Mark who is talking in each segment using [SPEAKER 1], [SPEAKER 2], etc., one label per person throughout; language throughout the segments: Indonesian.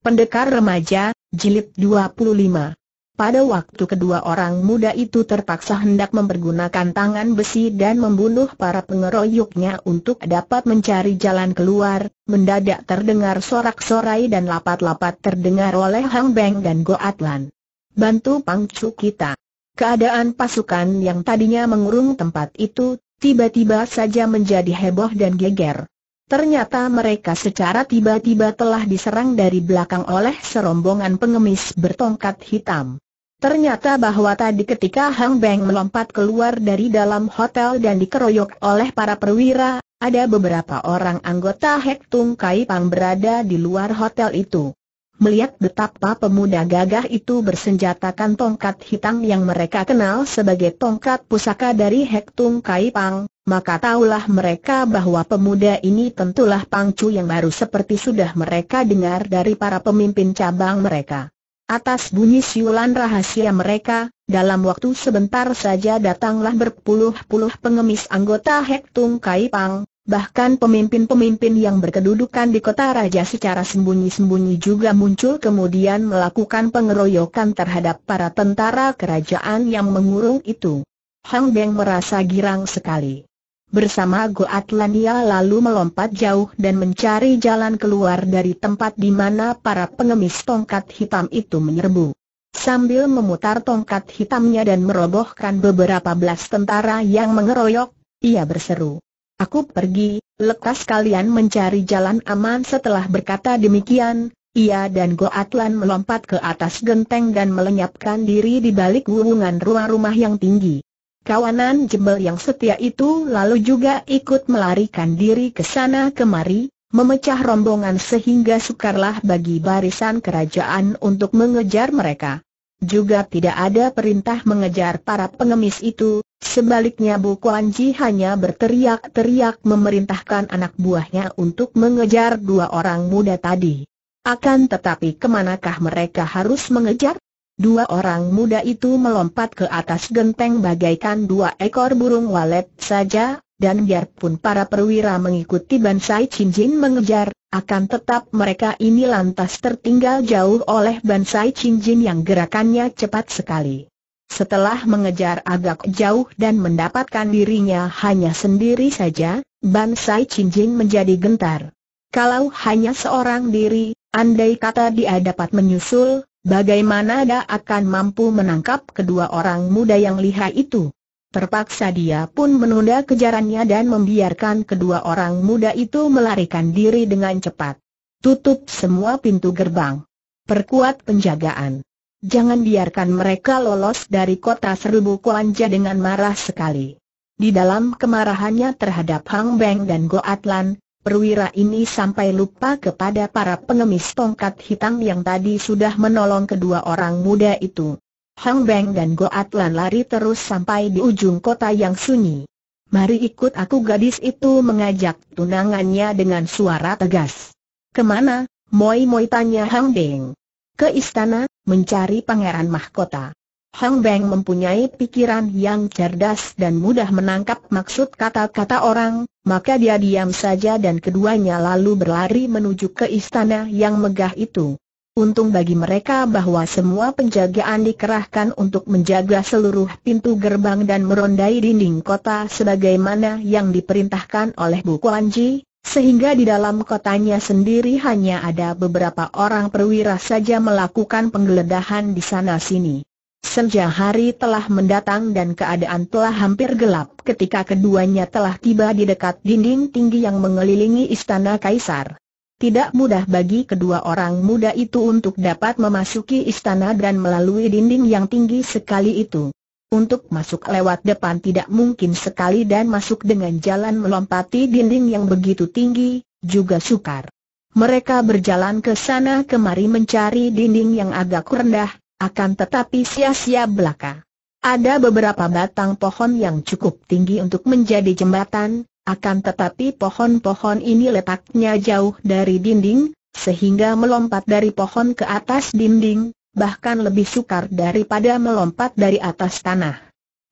[SPEAKER 1] Pendekar Remaja, Jilid 25 Pada waktu kedua orang muda itu terpaksa hendak mempergunakan tangan besi dan membunuh para pengeroyoknya untuk dapat mencari jalan keluar, mendadak terdengar sorak-sorai dan lapat-lapat terdengar oleh Hang Beng dan Goatlan. Bantu pangcu kita. Keadaan pasukan yang tadinya mengurung tempat itu, tiba-tiba saja menjadi heboh dan geger. Ternyata mereka secara tiba-tiba telah diserang dari belakang oleh serombongan pengemis bertongkat hitam. Ternyata bahwa tadi ketika Hang Beng melompat keluar dari dalam hotel dan dikeroyok oleh para perwira, ada beberapa orang anggota Hek Tung Kai Pang berada di luar hotel itu melihat betapa pemuda gagah itu bersenjatakan tongkat hitam yang mereka kenal sebagai tongkat pusaka dari Hektung Kai Pang, maka tahulah mereka bahwa pemuda ini tentulah Pangcu yang baru seperti sudah mereka dengar dari para pemimpin cabang mereka. Atas bunyi siulan rahasia mereka, dalam waktu sebentar saja datanglah berpuluh-puluh pengemis anggota Hektung Kai Pang, Bahkan pemimpin-pemimpin yang berkedudukan di kota raja secara sembunyi-sembunyi juga muncul kemudian melakukan pengeroyokan terhadap para tentara kerajaan yang mengurung itu. Hang Deng merasa girang sekali. Bersama Go Atlania lalu melompat jauh dan mencari jalan keluar dari tempat di mana para pengemis tongkat hitam itu menyerbu. Sambil memutar tongkat hitamnya dan merobohkan beberapa belas tentara yang mengeroyok, ia berseru. Aku pergi, lekas kalian mencari jalan aman setelah berkata demikian, ia dan Goatlan melompat ke atas genteng dan melenyapkan diri di balik gulungan rumah-rumah yang tinggi. Kawanan jebel yang setia itu lalu juga ikut melarikan diri ke sana kemari, memecah rombongan sehingga sukarlah bagi barisan kerajaan untuk mengejar mereka. Juga tidak ada perintah mengejar para pengemis itu, Sebaliknya Bu Kuan Ji hanya berteriak-teriak memerintahkan anak buahnya untuk mengejar dua orang muda tadi. Akan tetapi kemanakah mereka harus mengejar? Dua orang muda itu melompat ke atas genteng bagaikan dua ekor burung walet saja, dan biarpun para perwira mengikuti Bansai Cinjin mengejar, akan tetap mereka ini lantas tertinggal jauh oleh Bansai Cinjin yang gerakannya cepat sekali. Setelah mengejar agak jauh dan mendapatkan dirinya hanya sendiri saja, Ban Sai Chin Jin menjadi gentar. Kalau hanya seorang diri, andai kata dia dapat menyusul, bagaimana dia akan mampu menangkap kedua orang muda yang lihai itu? Terpaksa dia pun menunda kejarannya dan membiarkan kedua orang muda itu melarikan diri dengan cepat. Tutup semua pintu gerbang. Perkuat penjagaan. Jangan biarkan mereka lolos dari kota serbu Kuanja dengan marah sekali. Di dalam kemarahannya terhadap Hang Beng dan Go Atlan, perwira ini sampai lupa kepada para pengemis tongkat hitam yang tadi sudah menolong kedua orang muda itu. Hang Beng dan Go Atlan lari terus sampai di ujung kota yang sunyi. Mari ikut aku gadis itu mengajak tunangannya dengan suara tegas. Kemana, Moi Moi tanya Hang Beng ke istana, mencari pangeran mahkota. Hang Beng mempunyai pikiran yang cerdas dan mudah menangkap maksud kata-kata orang, maka dia diam saja dan keduanya lalu berlari menuju ke istana yang megah itu. Untung bagi mereka bahwa semua penjagaan dikerahkan untuk menjaga seluruh pintu gerbang dan merondai dinding kota sebagaimana yang diperintahkan oleh Bu Kuan Ji, sehingga di dalam kotanya sendiri hanya ada beberapa orang perwira saja melakukan penggeledahan di sana-sini. Senja hari telah mendatang dan keadaan telah hampir gelap ketika keduanya telah tiba di dekat dinding tinggi yang mengelilingi istana kaisar. Tidak mudah bagi kedua orang muda itu untuk dapat memasuki istana dan melalui dinding yang tinggi sekali itu. Untuk masuk lewat depan tidak mungkin sekali dan masuk dengan jalan melompati dinding yang begitu tinggi, juga sukar. Mereka berjalan ke sana kemari mencari dinding yang agak rendah, akan tetapi sia-sia belaka. Ada beberapa batang pohon yang cukup tinggi untuk menjadi jembatan, akan tetapi pohon-pohon ini letaknya jauh dari dinding, sehingga melompat dari pohon ke atas dinding, bahkan lebih sukar daripada melompat dari atas tanah.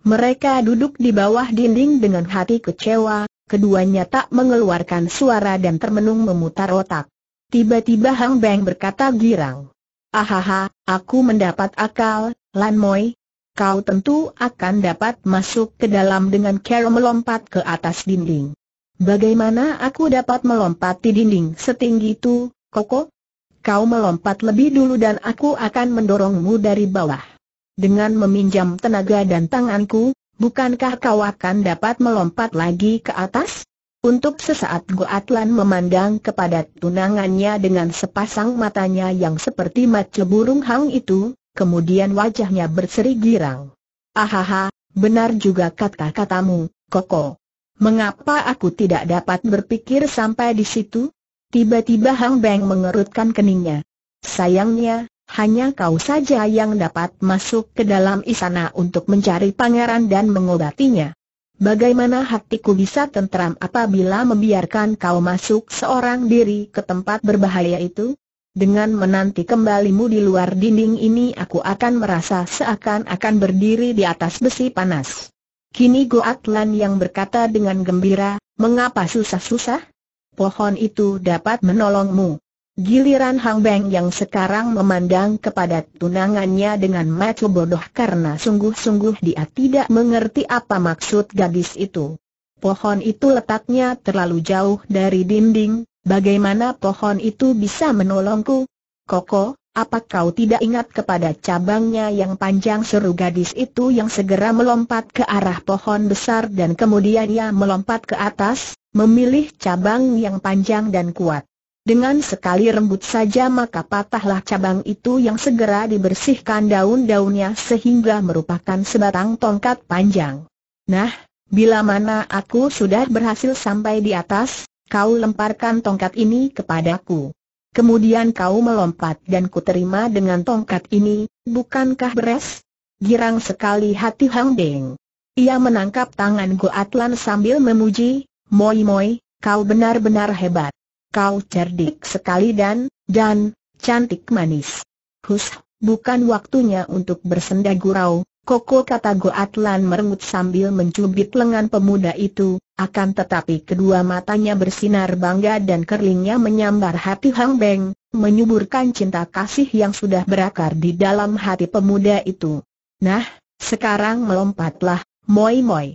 [SPEAKER 1] Mereka duduk di bawah dinding dengan hati kecewa, keduanya tak mengeluarkan suara dan termenung memutar otak. Tiba-tiba Hang Beng berkata girang. Ahaha, aku mendapat akal, Lan Moi. Kau tentu akan dapat masuk ke dalam dengan cara melompat ke atas dinding. Bagaimana aku dapat melompat di dinding setinggi itu, Koko? kau melompat lebih dulu dan aku akan mendorongmu dari bawah. Dengan meminjam tenaga dan tanganku, bukankah kau akan dapat melompat lagi ke atas? Untuk sesaat Goatlan memandang kepada tunangannya dengan sepasang matanya yang seperti mata burung hang itu, kemudian wajahnya berseri girang. Ahaha, benar juga kata-katamu, Koko. Mengapa aku tidak dapat berpikir sampai di situ? Tiba-tiba Hang Beng mengerutkan keningnya. Sayangnya, hanya kau saja yang dapat masuk ke dalam istana untuk mencari pangeran dan mengobatinya. Bagaimana hatiku bisa tentram apabila membiarkan kau masuk seorang diri ke tempat berbahaya itu? Dengan menanti kembalimu di luar dinding ini aku akan merasa seakan-akan berdiri di atas besi panas. Kini Goatlan yang berkata dengan gembira, mengapa susah-susah? pohon itu dapat menolongmu. Giliran Hang Beng yang sekarang memandang kepada tunangannya dengan mata bodoh karena sungguh-sungguh dia tidak mengerti apa maksud gadis itu. Pohon itu letaknya terlalu jauh dari dinding, bagaimana pohon itu bisa menolongku? Koko, apa kau tidak ingat kepada cabangnya yang panjang seru gadis itu yang segera melompat ke arah pohon besar dan kemudian ia melompat ke atas? memilih cabang yang panjang dan kuat. Dengan sekali rembut saja maka patahlah cabang itu yang segera dibersihkan daun-daunnya sehingga merupakan sebatang tongkat panjang. Nah, bila mana aku sudah berhasil sampai di atas, kau lemparkan tongkat ini kepadaku. Kemudian kau melompat dan kuterima dengan tongkat ini, bukankah beres? Girang sekali hati Hang Deng. Ia menangkap tangan Goatlan sambil memuji, Moi Moi, kau benar-benar hebat. Kau cerdik sekali dan, dan, cantik manis. Hus, bukan waktunya untuk bersenda gurau, Koko kata Goatlan merengut sambil mencubit lengan pemuda itu, akan tetapi kedua matanya bersinar bangga dan kerlingnya menyambar hati Hang Beng, menyuburkan cinta kasih yang sudah berakar di dalam hati pemuda itu. Nah, sekarang melompatlah, moi moi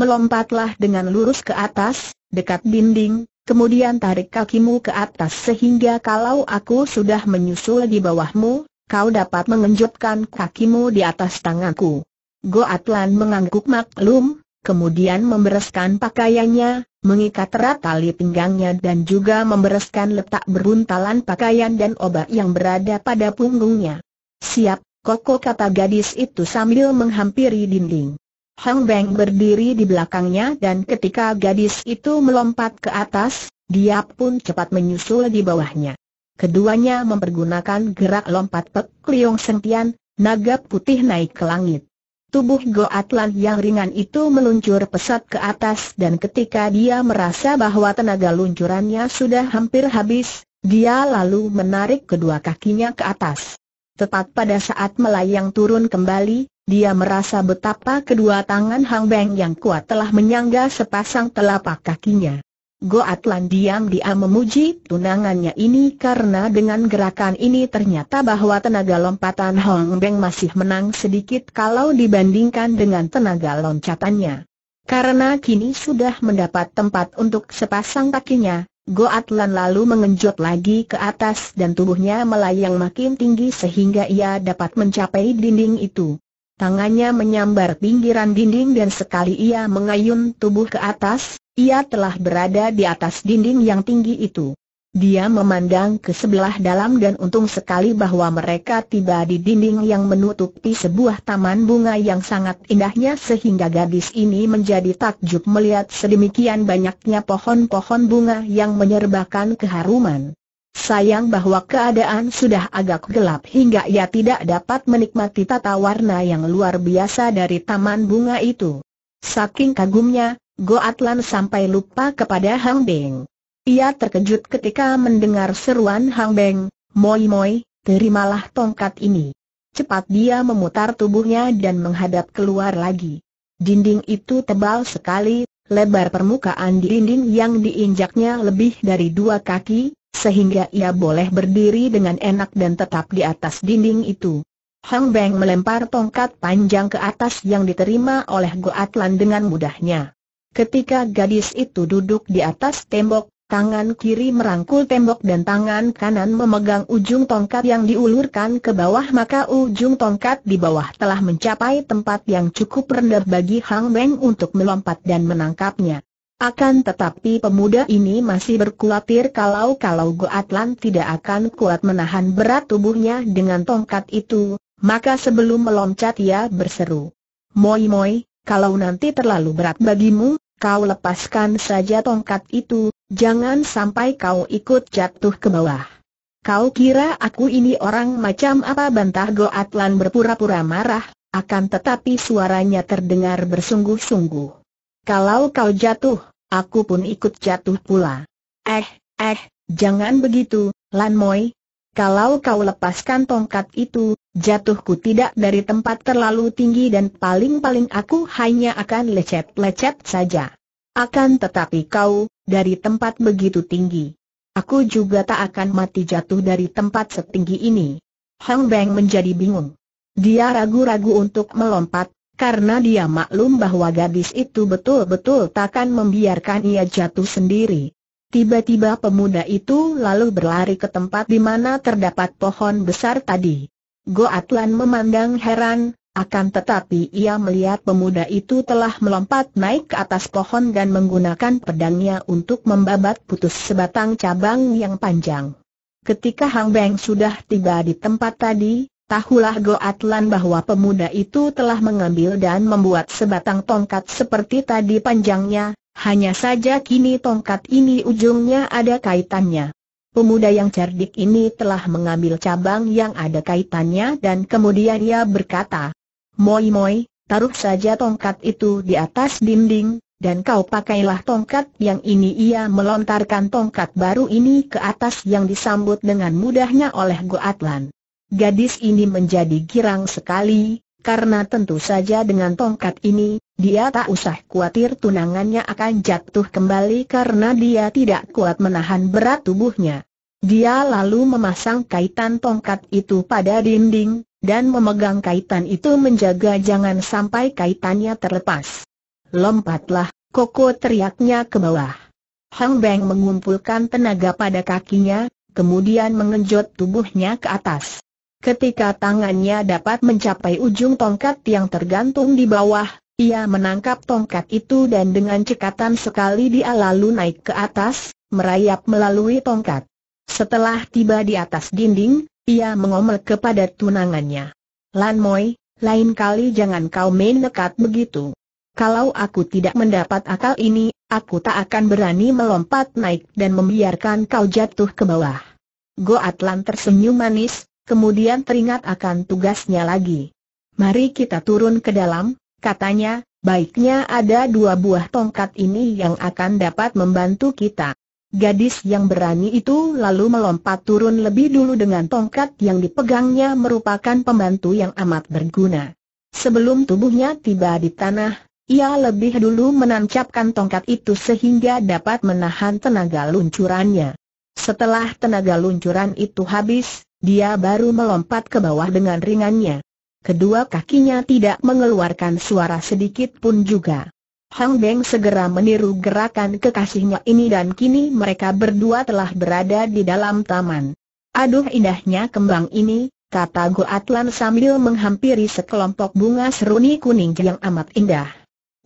[SPEAKER 1] melompatlah dengan lurus ke atas, dekat dinding, kemudian tarik kakimu ke atas sehingga kalau aku sudah menyusul di bawahmu, kau dapat mengenjutkan kakimu di atas tanganku. Goatlan mengangguk maklum, kemudian membereskan pakaiannya, mengikat erat tali pinggangnya dan juga membereskan letak beruntalan pakaian dan obat yang berada pada punggungnya. Siap, koko kata gadis itu sambil menghampiri dinding. Hang Beng berdiri di belakangnya dan ketika gadis itu melompat ke atas, dia pun cepat menyusul di bawahnya. Keduanya mempergunakan gerak lompat pek liong sentian, naga putih naik ke langit. Tubuh Go Atlan yang ringan itu meluncur pesat ke atas dan ketika dia merasa bahwa tenaga luncurannya sudah hampir habis, dia lalu menarik kedua kakinya ke atas. Tepat pada saat melayang turun kembali, dia merasa betapa kedua tangan Hang Beng yang kuat telah menyangga sepasang telapak kakinya. Atlan diam-diam memuji tunangannya ini karena dengan gerakan ini ternyata bahwa tenaga lompatan Hang Beng masih menang sedikit kalau dibandingkan dengan tenaga loncatannya. Karena kini sudah mendapat tempat untuk sepasang kakinya, Atlan lalu mengenjot lagi ke atas dan tubuhnya melayang makin tinggi sehingga ia dapat mencapai dinding itu. Tangannya menyambar pinggiran dinding dan sekali ia mengayun tubuh ke atas, ia telah berada di atas dinding yang tinggi itu. Dia memandang ke sebelah dalam dan untung sekali bahwa mereka tiba di dinding yang menutupi sebuah taman bunga yang sangat indahnya sehingga gadis ini menjadi takjub melihat sedemikian banyaknya pohon-pohon bunga yang menyerbakan keharuman. Sayang bahwa keadaan sudah agak gelap hingga ia tidak dapat menikmati tata warna yang luar biasa dari taman bunga itu. Saking kagumnya, Goatlan sampai lupa kepada Hang Beng. Ia terkejut ketika mendengar seruan Hang Beng, Moi Moi, terimalah tongkat ini. Cepat dia memutar tubuhnya dan menghadap keluar lagi. Dinding itu tebal sekali, lebar permukaan dinding yang diinjaknya lebih dari dua kaki, sehingga ia boleh berdiri dengan enak dan tetap di atas dinding itu. Hang Beng melempar tongkat panjang ke atas yang diterima oleh Goatlan dengan mudahnya. Ketika gadis itu duduk di atas tembok, tangan kiri merangkul tembok dan tangan kanan memegang ujung tongkat yang diulurkan ke bawah maka ujung tongkat di bawah telah mencapai tempat yang cukup rendah bagi Hang Beng untuk melompat dan menangkapnya. Akan tetapi pemuda ini masih berkulatir kalau-kalau Goatlan tidak akan kuat menahan berat tubuhnya dengan tongkat itu, maka sebelum meloncat ia berseru. Moi moi, kalau nanti terlalu berat bagimu, kau lepaskan saja tongkat itu, jangan sampai kau ikut jatuh ke bawah. Kau kira aku ini orang macam apa bantah Goatlan berpura-pura marah, akan tetapi suaranya terdengar bersungguh-sungguh. Kalau kau jatuh, aku pun ikut jatuh pula. Eh, eh, jangan begitu, Lan Moi. Kalau kau lepaskan tongkat itu, jatuhku tidak dari tempat terlalu tinggi dan paling-paling aku hanya akan lecet-lecet saja. Akan tetapi kau, dari tempat begitu tinggi. Aku juga tak akan mati jatuh dari tempat setinggi ini. Hang Beng menjadi bingung. Dia ragu-ragu untuk melompat, karena dia maklum bahwa gadis itu betul-betul takkan membiarkan ia jatuh sendiri. Tiba-tiba pemuda itu lalu berlari ke tempat di mana terdapat pohon besar tadi. Goatlan memandang heran, akan tetapi ia melihat pemuda itu telah melompat naik ke atas pohon dan menggunakan pedangnya untuk membabat putus sebatang cabang yang panjang. Ketika Hang Beng sudah tiba di tempat tadi, Tahulah Goatlan bahwa pemuda itu telah mengambil dan membuat sebatang tongkat seperti tadi panjangnya, hanya saja kini tongkat ini ujungnya ada kaitannya. Pemuda yang cerdik ini telah mengambil cabang yang ada kaitannya dan kemudian ia berkata, Moi moi, taruh saja tongkat itu di atas dinding, dan kau pakailah tongkat yang ini ia melontarkan tongkat baru ini ke atas yang disambut dengan mudahnya oleh Goatlan. Gadis ini menjadi girang sekali, karena tentu saja dengan tongkat ini, dia tak usah khawatir tunangannya akan jatuh kembali karena dia tidak kuat menahan berat tubuhnya. Dia lalu memasang kaitan tongkat itu pada dinding, dan memegang kaitan itu menjaga jangan sampai kaitannya terlepas. Lompatlah, Koko teriaknya ke bawah. Hang Beng mengumpulkan tenaga pada kakinya, kemudian mengenjot tubuhnya ke atas. Ketika tangannya dapat mencapai ujung tongkat yang tergantung di bawah, ia menangkap tongkat itu dan dengan cekatan sekali dia lalu naik ke atas, merayap melalui tongkat. Setelah tiba di atas dinding, ia mengomel kepada tunangannya. Lan Moy, lain kali jangan kau main nekat begitu. Kalau aku tidak mendapat akal ini, aku tak akan berani melompat naik dan membiarkan kau jatuh ke bawah. Goatlan tersenyum manis, kemudian teringat akan tugasnya lagi. Mari kita turun ke dalam, katanya, baiknya ada dua buah tongkat ini yang akan dapat membantu kita. Gadis yang berani itu lalu melompat turun lebih dulu dengan tongkat yang dipegangnya merupakan pembantu yang amat berguna. Sebelum tubuhnya tiba di tanah, ia lebih dulu menancapkan tongkat itu sehingga dapat menahan tenaga luncurannya. Setelah tenaga luncuran itu habis, dia baru melompat ke bawah dengan ringannya. Kedua kakinya tidak mengeluarkan suara sedikit pun juga. Hang Beng segera meniru gerakan kekasihnya ini dan kini mereka berdua telah berada di dalam taman. Aduh indahnya kembang ini, kata Go Atlan sambil menghampiri sekelompok bunga seruni kuning yang amat indah.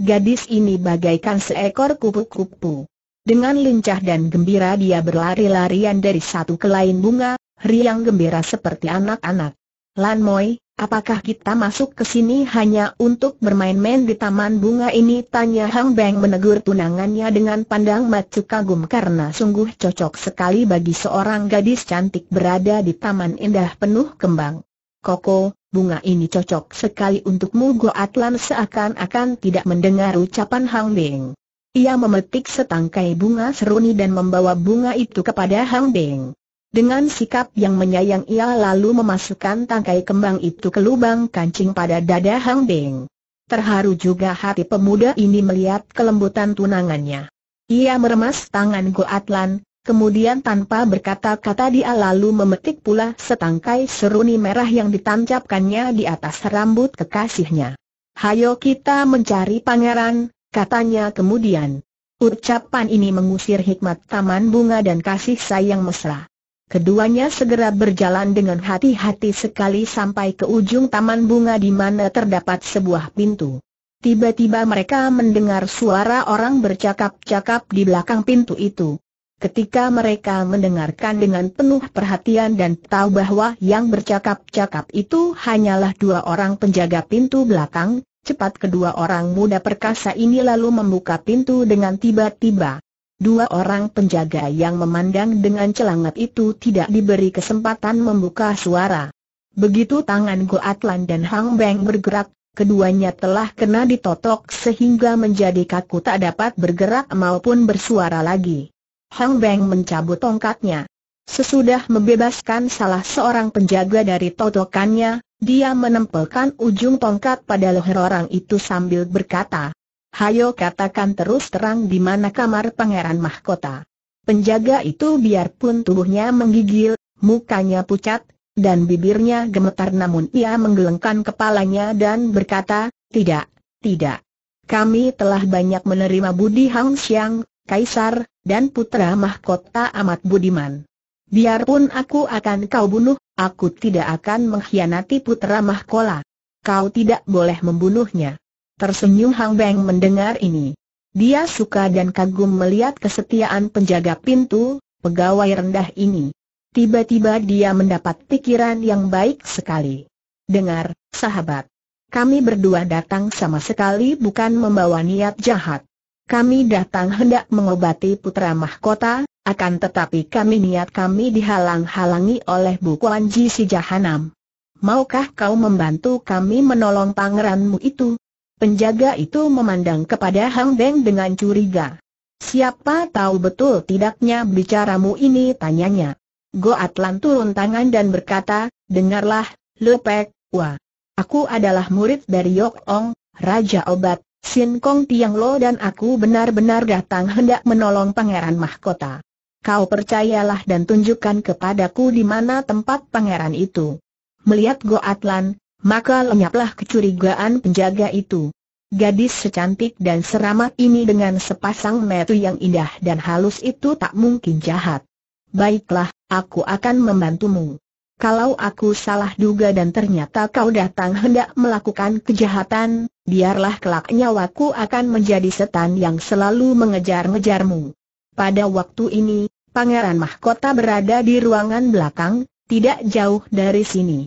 [SPEAKER 1] Gadis ini bagaikan seekor kupu-kupu. Dengan lincah dan gembira dia berlari-larian dari satu ke lain bunga, riang gembira seperti anak-anak. Lan Moi, apakah kita masuk ke sini hanya untuk bermain-main di taman bunga ini? Tanya Hang Beng menegur tunangannya dengan pandang mata kagum karena sungguh cocok sekali bagi seorang gadis cantik berada di taman indah penuh kembang. Koko, bunga ini cocok sekali untukmu Goat Lan seakan-akan tidak mendengar ucapan Hang Beng. Ia memetik setangkai bunga seruni dan membawa bunga itu kepada Hang Beng. Dengan sikap yang menyayang ia lalu memasukkan tangkai kembang itu ke lubang kancing pada dada Hang Beng. Terharu juga hati pemuda ini melihat kelembutan tunangannya. Ia meremas tangan Atlan, kemudian tanpa berkata-kata dia lalu memetik pula setangkai seruni merah yang ditancapkannya di atas rambut kekasihnya. Hayo kita mencari pangeran, katanya kemudian. Ucapan ini mengusir hikmat taman bunga dan kasih sayang mesra. Keduanya segera berjalan dengan hati-hati sekali sampai ke ujung taman bunga di mana terdapat sebuah pintu. Tiba-tiba mereka mendengar suara orang bercakap-cakap di belakang pintu itu. Ketika mereka mendengarkan dengan penuh perhatian dan tahu bahwa yang bercakap-cakap itu hanyalah dua orang penjaga pintu belakang, cepat kedua orang muda perkasa ini lalu membuka pintu dengan tiba-tiba. Dua orang penjaga yang memandang dengan celangat itu tidak diberi kesempatan membuka suara. Begitu tangan Goatlan dan Hang Beng bergerak, keduanya telah kena ditotok sehingga menjadi kaku tak dapat bergerak maupun bersuara lagi. Hang Beng mencabut tongkatnya. Sesudah membebaskan salah seorang penjaga dari totokannya, dia menempelkan ujung tongkat pada leher orang itu sambil berkata, Hayo katakan terus terang di mana kamar pangeran mahkota. Penjaga itu biarpun tubuhnya menggigil, mukanya pucat, dan bibirnya gemetar namun ia menggelengkan kepalanya dan berkata, tidak, tidak. Kami telah banyak menerima Budi Hang Xiang, Kaisar, dan putra mahkota amat budiman. Biarpun aku akan kau bunuh, aku tidak akan mengkhianati putra mahkola. Kau tidak boleh membunuhnya. Tersenyum Hang Beng mendengar ini. Dia suka dan kagum melihat kesetiaan penjaga pintu, pegawai rendah ini. Tiba-tiba dia mendapat pikiran yang baik sekali. Dengar, sahabat. Kami berdua datang sama sekali bukan membawa niat jahat. Kami datang hendak mengobati putra mahkota, akan tetapi kami niat kami dihalang-halangi oleh bukuan Ji si Jahanam. Maukah kau membantu kami menolong pangeranmu itu? Penjaga itu memandang kepada Hang Deng dengan curiga. Siapa tahu betul tidaknya bicaramu ini tanyanya. Go Atlan turun tangan dan berkata, dengarlah, Lepek, wah. Aku adalah murid dari Yok Ong, Raja Obat, Sin Kong Tiang Lo dan aku benar-benar datang hendak menolong Pangeran Mahkota. Kau percayalah dan tunjukkan kepadaku di mana tempat pangeran itu. Melihat Go Atlan maka lenyaplah kecurigaan penjaga itu. Gadis secantik dan seramat ini dengan sepasang metu yang indah dan halus itu tak mungkin jahat. Baiklah, aku akan membantumu. Kalau aku salah duga dan ternyata kau datang hendak melakukan kejahatan, biarlah kelak nyawaku akan menjadi setan yang selalu mengejar-ngejarmu. Pada waktu ini, Pangeran Mahkota berada di ruangan belakang, tidak jauh dari sini.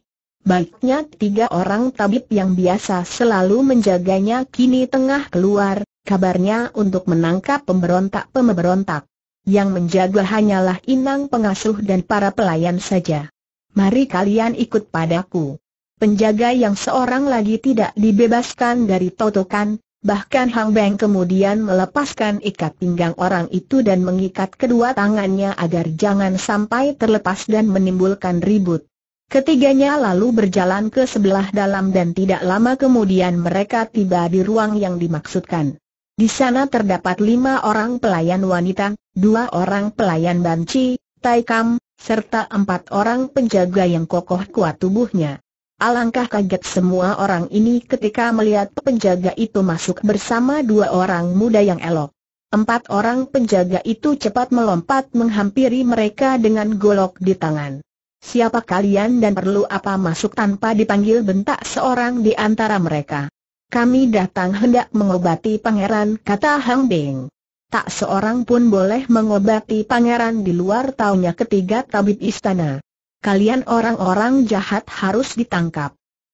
[SPEAKER 1] Baiknya tiga orang tabib yang biasa selalu menjaganya kini tengah keluar, kabarnya untuk menangkap pemberontak-pemberontak. Yang menjaga hanyalah inang pengasuh dan para pelayan saja. Mari kalian ikut padaku. Penjaga yang seorang lagi tidak dibebaskan dari totokan, bahkan Hang Beng kemudian melepaskan ikat pinggang orang itu dan mengikat kedua tangannya agar jangan sampai terlepas dan menimbulkan ribut. Ketiganya lalu berjalan ke sebelah dalam dan tidak lama kemudian mereka tiba di ruang yang dimaksudkan. Di sana terdapat lima orang pelayan wanita, dua orang pelayan banci, taikam, serta empat orang penjaga yang kokoh kuat tubuhnya. Alangkah kaget semua orang ini ketika melihat penjaga itu masuk bersama dua orang muda yang elok. Empat orang penjaga itu cepat melompat menghampiri mereka dengan golok di tangan. Siapa kalian dan perlu apa masuk tanpa dipanggil bentak seorang di antara mereka. Kami datang hendak mengobati pangeran kata Hang Beng. Tak seorang pun boleh mengobati pangeran di luar taunya ketiga tabib istana. Kalian orang-orang jahat harus ditangkap.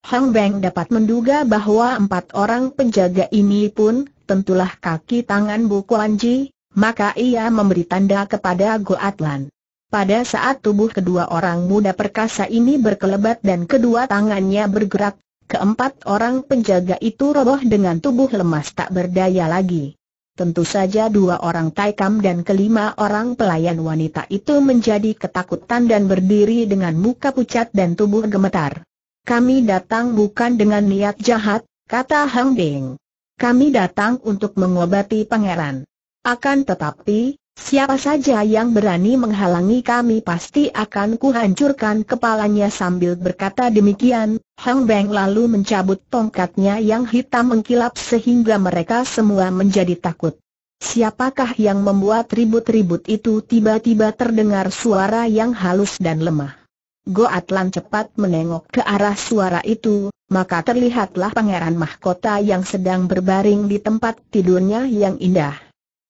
[SPEAKER 1] Hang Beng dapat menduga bahwa empat orang penjaga ini pun tentulah kaki tangan Bu Kuan Ji, maka ia memberi tanda kepada Go Atlan. Pada saat tubuh kedua orang muda perkasa ini berkelebat dan kedua tangannya bergerak, keempat orang penjaga itu roboh dengan tubuh lemas tak berdaya lagi. Tentu saja dua orang Taikam dan kelima orang pelayan wanita itu menjadi ketakutan dan berdiri dengan muka pucat dan tubuh gemetar. Kami datang bukan dengan niat jahat, kata Hang Ding. Kami datang untuk mengobati pangeran. Akan tetapi, Siapa saja yang berani menghalangi kami pasti akan kuhancurkan kepalanya sambil berkata demikian, Hang Beng lalu mencabut tongkatnya yang hitam mengkilap sehingga mereka semua menjadi takut. Siapakah yang membuat ribut-ribut itu tiba-tiba terdengar suara yang halus dan lemah. Go Atlan cepat menengok ke arah suara itu, maka terlihatlah pangeran mahkota yang sedang berbaring di tempat tidurnya yang indah.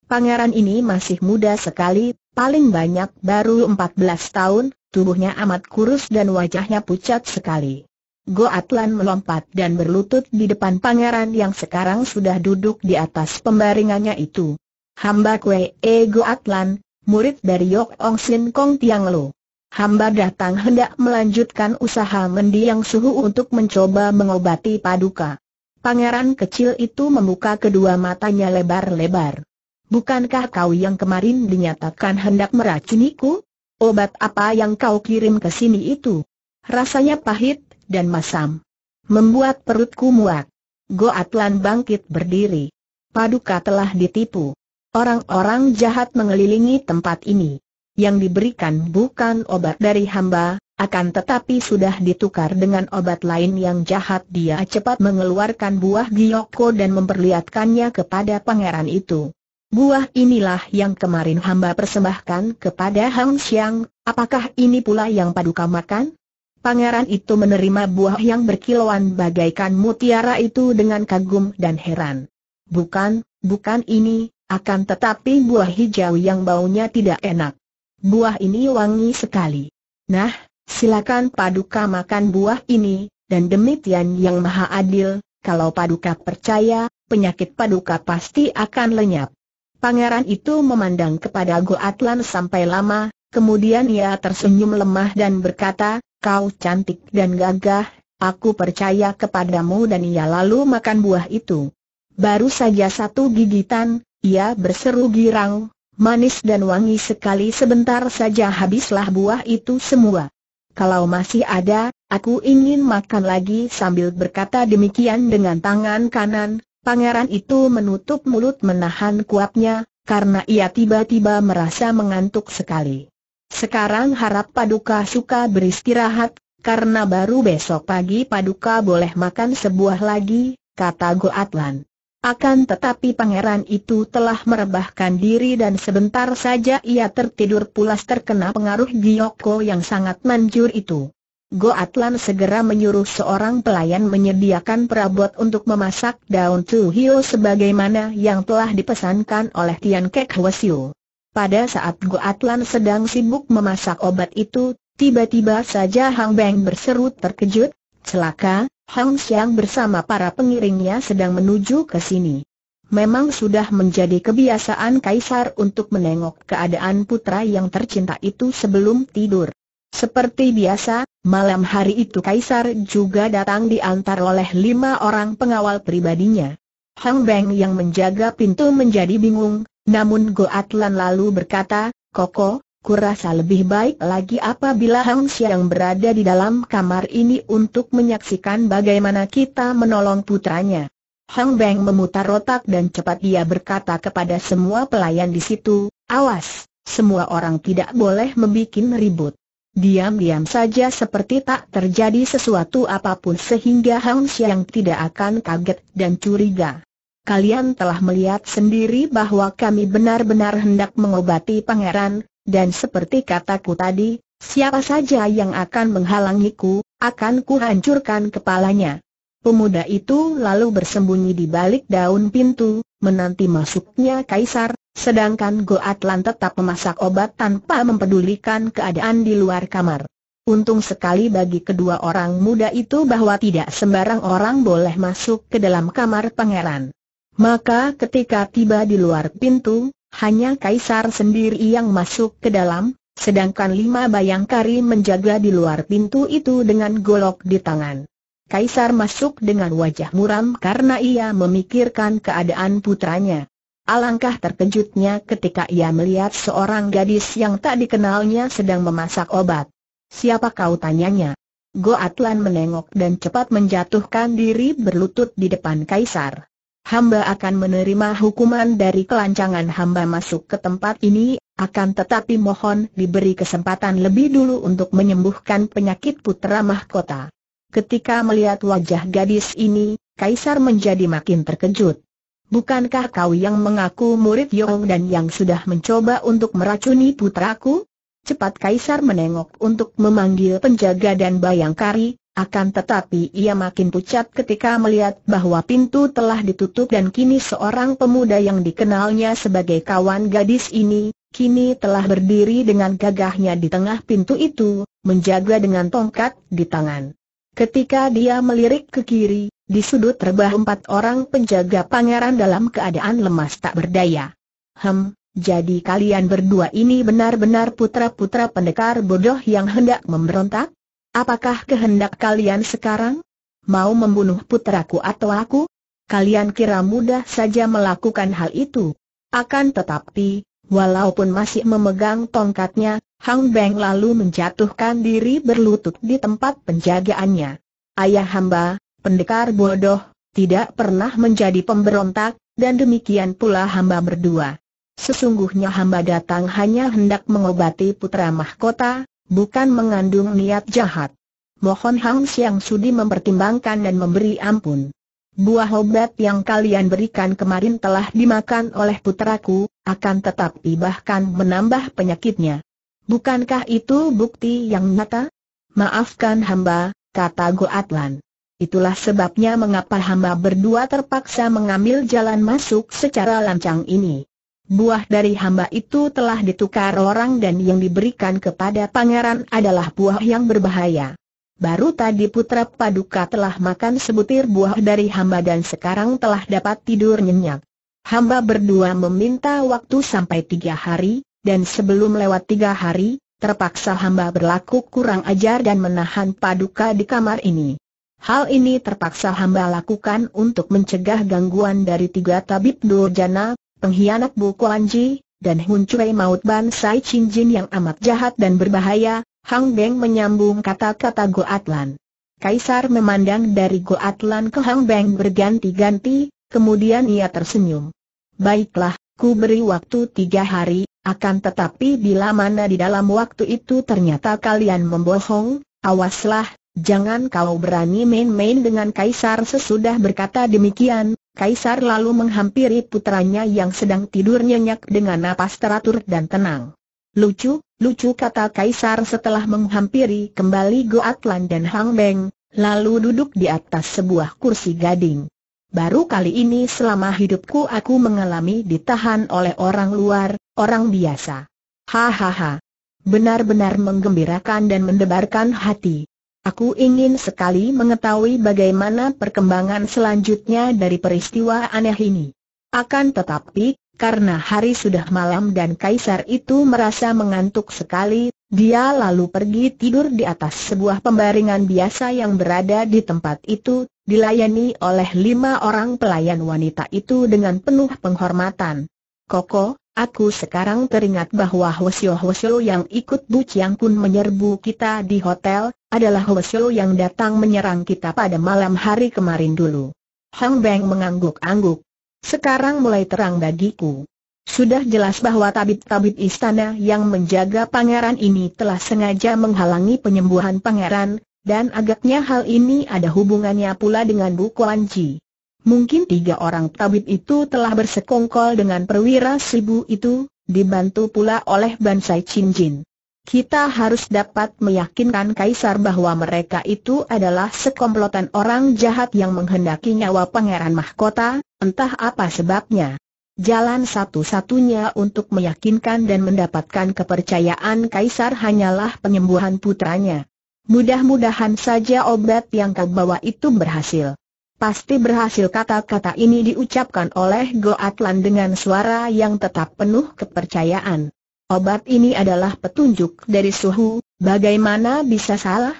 [SPEAKER 1] Pangeran ini masih muda sekali, paling banyak baru 14 tahun, tubuhnya amat kurus dan wajahnya pucat sekali. Goatlan melompat dan berlutut di depan pangeran yang sekarang sudah duduk di atas pembaringannya itu. Hamba Kwe E Goatlan, murid dari Yok Ong Sin Kong Tiang Lo. Hamba datang hendak melanjutkan usaha mendiang suhu untuk mencoba mengobati paduka. Pangeran kecil itu membuka kedua matanya lebar-lebar. Bukankah kau yang kemarin dinyatakan hendak meracuniku? Obat apa yang kau kirim ke sini itu? Rasanya pahit dan masam. Membuat perutku muak. Goatlan bangkit berdiri. Paduka telah ditipu. Orang-orang jahat mengelilingi tempat ini. Yang diberikan bukan obat dari hamba, akan tetapi sudah ditukar dengan obat lain yang jahat dia cepat mengeluarkan buah gioko dan memperlihatkannya kepada pangeran itu. Buah inilah yang kemarin hamba persembahkan kepada Hang Xiang, apakah ini pula yang paduka makan? Pangeran itu menerima buah yang berkilauan bagaikan mutiara itu dengan kagum dan heran. Bukan, bukan ini, akan tetapi buah hijau yang baunya tidak enak. Buah ini wangi sekali. Nah, silakan paduka makan buah ini, dan demikian yang maha adil, kalau paduka percaya, penyakit paduka pasti akan lenyap. Pangeran itu memandang kepada Go Atlan sampai lama, kemudian ia tersenyum lemah dan berkata, kau cantik dan gagah, aku percaya kepadamu dan ia lalu makan buah itu. Baru saja satu gigitan, ia berseru girang, manis dan wangi sekali sebentar saja habislah buah itu semua. Kalau masih ada, aku ingin makan lagi sambil berkata demikian dengan tangan kanan, Pangeran itu menutup mulut menahan kuapnya, karena ia tiba-tiba merasa mengantuk sekali. Sekarang harap Paduka suka beristirahat, karena baru besok pagi Paduka boleh makan sebuah lagi, kata Goatlan. Akan tetapi pangeran itu telah merebahkan diri dan sebentar saja ia tertidur pulas terkena pengaruh Giyoko yang sangat manjur itu. Goatlan segera menyuruh seorang pelayan menyediakan perabot untuk memasak daun tuhio sebagaimana yang telah dipesankan oleh Tian Kek Hwasyu. Pada saat Goatlan sedang sibuk memasak obat itu, tiba-tiba saja Hang Beng berseru terkejut, celaka, Hang Xiang bersama para pengiringnya sedang menuju ke sini. Memang sudah menjadi kebiasaan Kaisar untuk menengok keadaan putra yang tercinta itu sebelum tidur. Seperti biasa, malam hari itu Kaisar juga datang diantar oleh lima orang pengawal pribadinya. Hang Beng yang menjaga pintu menjadi bingung, namun Goatlan lalu berkata, Koko, kurasa lebih baik lagi apabila Hang Siang berada di dalam kamar ini untuk menyaksikan bagaimana kita menolong putranya. Hang Beng memutar otak dan cepat dia berkata kepada semua pelayan di situ, awas, semua orang tidak boleh membuat ribut diam-diam saja seperti tak terjadi sesuatu apapun sehingga Hang Xiang tidak akan kaget dan curiga. Kalian telah melihat sendiri bahwa kami benar-benar hendak mengobati pangeran, dan seperti kataku tadi, siapa saja yang akan menghalangiku, akan kuhancurkan kepalanya. Pemuda itu lalu bersembunyi di balik daun pintu, menanti masuknya kaisar, Sedangkan Go Atlan tetap memasak obat tanpa mempedulikan keadaan di luar kamar. Untung sekali bagi kedua orang muda itu bahwa tidak sembarang orang boleh masuk ke dalam kamar pangeran. Maka ketika tiba di luar pintu, hanya Kaisar sendiri yang masuk ke dalam, sedangkan lima bayangkari menjaga di luar pintu itu dengan golok di tangan. Kaisar masuk dengan wajah muram karena ia memikirkan keadaan putranya. Alangkah terkejutnya ketika ia melihat seorang gadis yang tak dikenalnya sedang memasak obat. Siapa kau tanyanya? Goatlan menengok dan cepat menjatuhkan diri berlutut di depan kaisar. Hamba akan menerima hukuman dari kelancangan hamba masuk ke tempat ini, akan tetapi mohon diberi kesempatan lebih dulu untuk menyembuhkan penyakit putra mahkota. Ketika melihat wajah gadis ini, kaisar menjadi makin terkejut bukankah kau yang mengaku murid Yong dan yang sudah mencoba untuk meracuni putraku? Cepat Kaisar menengok untuk memanggil penjaga dan bayangkari, akan tetapi ia makin pucat ketika melihat bahwa pintu telah ditutup dan kini seorang pemuda yang dikenalnya sebagai kawan gadis ini, kini telah berdiri dengan gagahnya di tengah pintu itu, menjaga dengan tongkat di tangan. Ketika dia melirik ke kiri, di sudut rebah empat orang penjaga pangeran dalam keadaan lemas tak berdaya. Hem, jadi kalian berdua ini benar-benar putra-putra pendekar bodoh yang hendak memberontak? Apakah kehendak kalian sekarang? Mau membunuh putraku atau aku? Kalian kira mudah saja melakukan hal itu. Akan tetapi, walaupun masih memegang tongkatnya, Hang Beng lalu menjatuhkan diri berlutut di tempat penjagaannya. Ayah hamba, pendekar bodoh, tidak pernah menjadi pemberontak, dan demikian pula hamba berdua. Sesungguhnya hamba datang hanya hendak mengobati putra mahkota, bukan mengandung niat jahat. Mohon Hang Siang Sudi mempertimbangkan dan memberi ampun. Buah obat yang kalian berikan kemarin telah dimakan oleh putraku, akan tetapi bahkan menambah penyakitnya. Bukankah itu bukti yang nyata? Maafkan hamba, kata Goatlan. Itulah sebabnya mengapa hamba berdua terpaksa mengambil jalan masuk secara lancang ini. Buah dari hamba itu telah ditukar orang dan yang diberikan kepada pangeran adalah buah yang berbahaya. Baru tadi putra paduka telah makan sebutir buah dari hamba dan sekarang telah dapat tidur nyenyak. Hamba berdua meminta waktu sampai tiga hari, dan sebelum lewat tiga hari, terpaksa hamba berlaku kurang ajar dan menahan paduka di kamar ini. Hal ini terpaksa hamba lakukan untuk mencegah gangguan dari tiga tabib durjana, pengkhianat Bu Kuan dan Hun Cui Maut Ban Sai Chin Jin yang amat jahat dan berbahaya, Hang Beng menyambung kata-kata Go Atlan. Kaisar memandang dari Go Atlan ke Hang Beng berganti-ganti, kemudian ia tersenyum. Baiklah, ku beri waktu tiga hari, akan tetapi bila mana di dalam waktu itu ternyata kalian membohong, awaslah, Jangan kau berani main-main dengan Kaisar sesudah berkata demikian, Kaisar lalu menghampiri putranya yang sedang tidur nyenyak dengan napas teratur dan tenang. Lucu, lucu kata Kaisar setelah menghampiri kembali Goatlan dan Hang Beng, lalu duduk di atas sebuah kursi gading. Baru kali ini selama hidupku aku mengalami ditahan oleh orang luar, orang biasa. Hahaha. Benar-benar menggembirakan dan mendebarkan hati. Aku ingin sekali mengetahui bagaimana perkembangan selanjutnya dari peristiwa aneh ini. Akan tetapi, karena hari sudah malam dan kaisar itu merasa mengantuk sekali, dia lalu pergi tidur di atas sebuah pembaringan biasa yang berada di tempat itu, dilayani oleh lima orang pelayan wanita itu dengan penuh penghormatan. Koko, Aku sekarang teringat bahwa Hwasyo Hwasyo yang ikut Bu Chiang Kun menyerbu kita di hotel, adalah Hwasyo yang datang menyerang kita pada malam hari kemarin dulu. Hang Beng mengangguk-angguk. Sekarang mulai terang bagiku. Sudah jelas bahwa tabib-tabib istana yang menjaga pangeran ini telah sengaja menghalangi penyembuhan pangeran, dan agaknya hal ini ada hubungannya pula dengan Bu Kuan Ji. Mungkin tiga orang tabib itu telah bersekongkol dengan perwira sibu itu, dibantu pula oleh Bansai Cinjin. Kita harus dapat meyakinkan Kaisar bahwa mereka itu adalah sekomplotan orang jahat yang menghendaki nyawa Pangeran Mahkota, entah apa sebabnya. Jalan satu-satunya untuk meyakinkan dan mendapatkan kepercayaan Kaisar hanyalah penyembuhan putranya. Mudah-mudahan saja obat yang kau bawa itu berhasil. Pasti berhasil kata-kata ini diucapkan oleh Go Atlan dengan suara yang tetap penuh kepercayaan. Obat ini adalah petunjuk dari suhu, bagaimana bisa salah?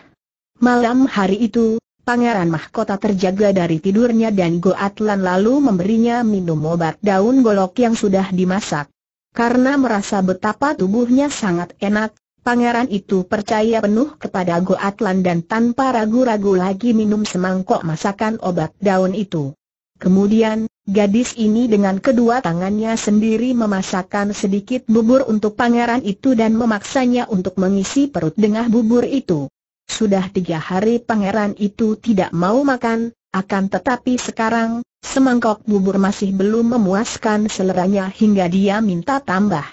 [SPEAKER 1] Malam hari itu, Pangeran Mahkota terjaga dari tidurnya dan Go Atlan lalu memberinya minum obat daun golok yang sudah dimasak. Karena merasa betapa tubuhnya sangat enak, pangeran itu percaya penuh kepada Go Atlan dan tanpa ragu-ragu lagi minum semangkok masakan obat daun itu. Kemudian, gadis ini dengan kedua tangannya sendiri memasakkan sedikit bubur untuk pangeran itu dan memaksanya untuk mengisi perut dengan bubur itu. Sudah tiga hari pangeran itu tidak mau makan, akan tetapi sekarang, semangkok bubur masih belum memuaskan seleranya hingga dia minta tambah.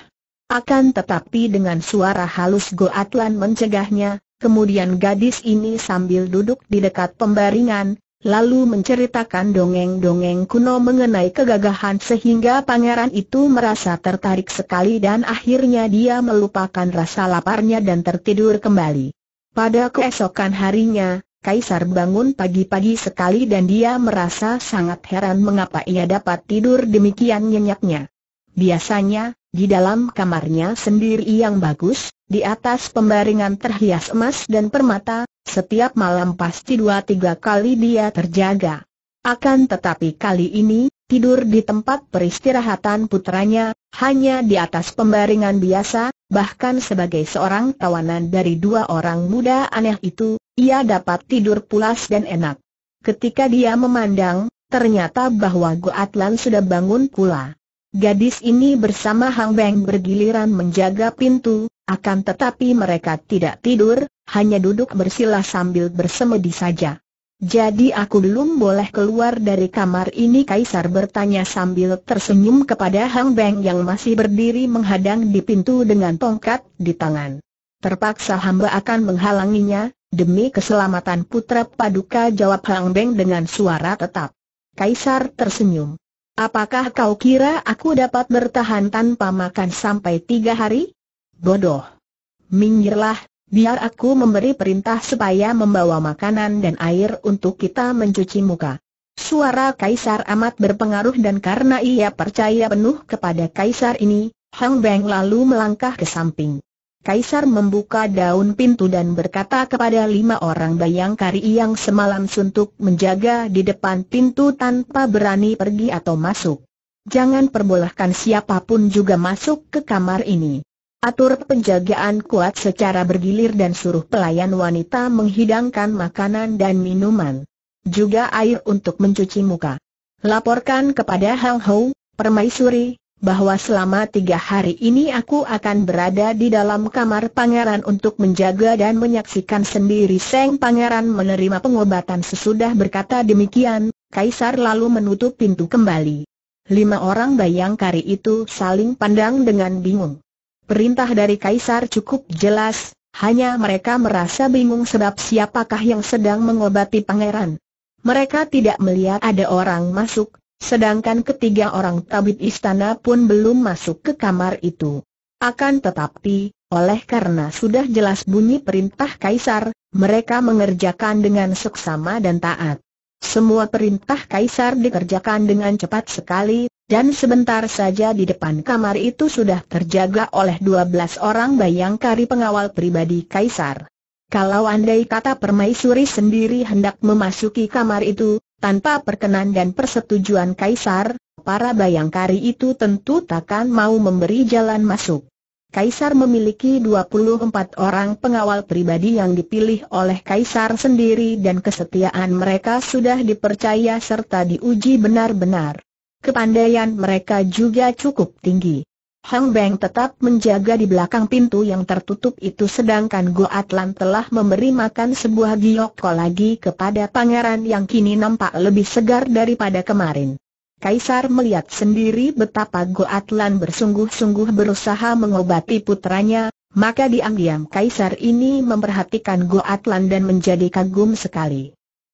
[SPEAKER 1] Akan tetapi dengan suara halus Goatlan mencegahnya, kemudian gadis ini sambil duduk di dekat pembaringan, lalu menceritakan dongeng-dongeng kuno mengenai kegagahan sehingga pangeran itu merasa tertarik sekali dan akhirnya dia melupakan rasa laparnya dan tertidur kembali. Pada keesokan harinya, Kaisar bangun pagi-pagi sekali dan dia merasa sangat heran mengapa ia dapat tidur demikian nyenyaknya. Biasanya, di dalam kamarnya sendiri yang bagus, di atas pembaringan terhias emas dan permata, setiap malam pasti dua tiga kali dia terjaga. Akan tetapi kali ini, tidur di tempat peristirahatan putranya, hanya di atas pembaringan biasa, bahkan sebagai seorang tawanan dari dua orang muda aneh itu, ia dapat tidur pulas dan enak. Ketika dia memandang, ternyata bahwa Goatlan sudah bangun pula. Gadis ini bersama Hang Beng bergiliran menjaga pintu, akan tetapi mereka tidak tidur, hanya duduk bersila sambil bersemedi saja. Jadi aku belum boleh keluar dari kamar ini Kaisar bertanya sambil tersenyum kepada Hang Beng yang masih berdiri menghadang di pintu dengan tongkat di tangan. Terpaksa hamba akan menghalanginya, demi keselamatan putra paduka jawab Hang Beng dengan suara tetap. Kaisar tersenyum. Apakah kau kira aku dapat bertahan tanpa makan sampai tiga hari? Bodoh. Minggirlah, biar aku memberi perintah supaya membawa makanan dan air untuk kita mencuci muka. Suara Kaisar amat berpengaruh dan karena ia percaya penuh kepada Kaisar ini, Hang Beng lalu melangkah ke samping. Kaisar membuka daun pintu dan berkata kepada lima orang bayangkari yang semalam suntuk menjaga di depan pintu tanpa berani pergi atau masuk. Jangan perbolehkan siapapun juga masuk ke kamar ini. Atur penjagaan kuat secara bergilir dan suruh pelayan wanita menghidangkan makanan dan minuman. Juga air untuk mencuci muka. Laporkan kepada Hang Hou, permaisuri, bahwa selama tiga hari ini aku akan berada di dalam kamar pangeran untuk menjaga dan menyaksikan sendiri Seng Pangeran menerima pengobatan sesudah berkata demikian, Kaisar lalu menutup pintu kembali. Lima orang bayangkari itu saling pandang dengan bingung. Perintah dari Kaisar cukup jelas, hanya mereka merasa bingung sebab siapakah yang sedang mengobati pangeran. Mereka tidak melihat ada orang masuk, Sedangkan ketiga orang tabib istana pun belum masuk ke kamar itu. Akan tetapi, oleh karena sudah jelas bunyi perintah kaisar, mereka mengerjakan dengan seksama dan taat. Semua perintah kaisar dikerjakan dengan cepat sekali, dan sebentar saja di depan kamar itu sudah terjaga oleh 12 orang bayangkari pengawal pribadi kaisar. Kalau andai kata permaisuri sendiri hendak memasuki kamar itu, tanpa perkenan dan persetujuan Kaisar, para bayangkari itu tentu takkan mau memberi jalan masuk. Kaisar memiliki 24 orang pengawal pribadi yang dipilih oleh Kaisar sendiri dan kesetiaan mereka sudah dipercaya serta diuji benar-benar. Kepandaian mereka juga cukup tinggi. Hang Beng tetap menjaga di belakang pintu yang tertutup itu sedangkan Go Atlan telah memberi makan sebuah giokko lagi kepada pangeran yang kini nampak lebih segar daripada kemarin. Kaisar melihat sendiri betapa Go Atlan bersungguh-sungguh berusaha mengobati putranya, maka diam-diam Kaisar ini memperhatikan Go Atlan dan menjadi kagum sekali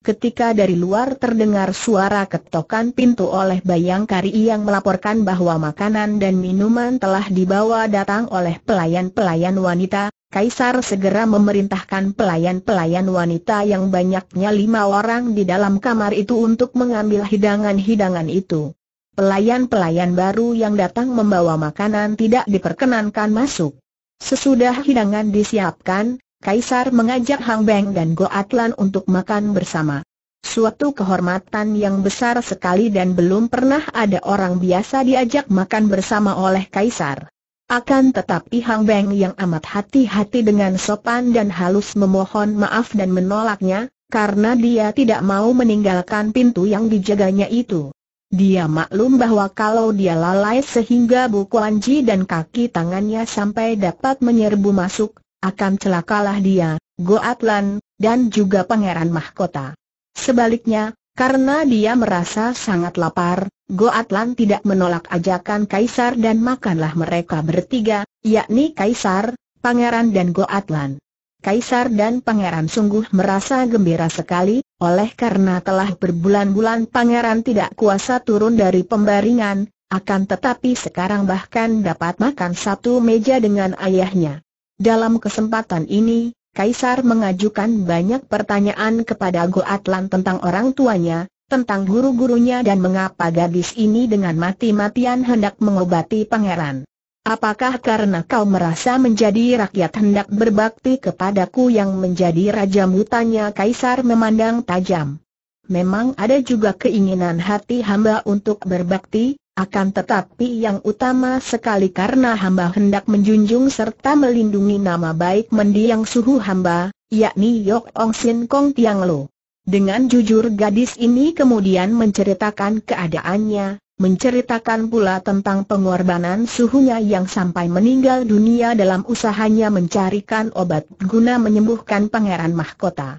[SPEAKER 1] ketika dari luar terdengar suara ketokan pintu oleh Bayangkari yang melaporkan bahwa makanan dan minuman telah dibawa datang oleh pelayan-pelayan wanita, Kaisar segera memerintahkan pelayan-pelayan wanita yang banyaknya lima orang di dalam kamar itu untuk mengambil hidangan-hidangan itu. Pelayan-pelayan baru yang datang membawa makanan tidak diperkenankan masuk. Sesudah hidangan disiapkan, Kaisar mengajak Hang Beng dan Go Atlan untuk makan bersama. Suatu kehormatan yang besar sekali dan belum pernah ada orang biasa diajak makan bersama oleh Kaisar. Akan tetapi Hang Beng yang amat hati-hati dengan sopan dan halus memohon maaf dan menolaknya, karena dia tidak mau meninggalkan pintu yang dijaganya itu. Dia maklum bahwa kalau dia lalai sehingga buku anji dan kaki tangannya sampai dapat menyerbu masuk, akan celakalah dia, Goatlan, dan juga Pangeran Mahkota. Sebaliknya, karena dia merasa sangat lapar, Goatlan tidak menolak ajakan Kaisar dan makanlah mereka bertiga, yakni Kaisar, Pangeran dan Goatlan. Kaisar dan Pangeran sungguh merasa gembira sekali, oleh karena telah berbulan-bulan Pangeran tidak kuasa turun dari pembaringan, akan tetapi sekarang bahkan dapat makan satu meja dengan ayahnya. Dalam kesempatan ini, Kaisar mengajukan banyak pertanyaan kepada Go Atlan tentang orang tuanya, tentang guru-gurunya dan mengapa gadis ini dengan mati-matian hendak mengobati pangeran. Apakah karena kau merasa menjadi rakyat hendak berbakti kepadaku yang menjadi Raja mutanya Kaisar memandang tajam. Memang ada juga keinginan hati hamba untuk berbakti, akan tetapi yang utama sekali karena hamba hendak menjunjung serta melindungi nama baik mendiang suhu hamba, yakni Yok Ong Sin Kong Tiang Lo. Dengan jujur gadis ini kemudian menceritakan keadaannya, menceritakan pula tentang pengorbanan suhunya yang sampai meninggal dunia dalam usahanya mencarikan obat guna menyembuhkan pangeran mahkota.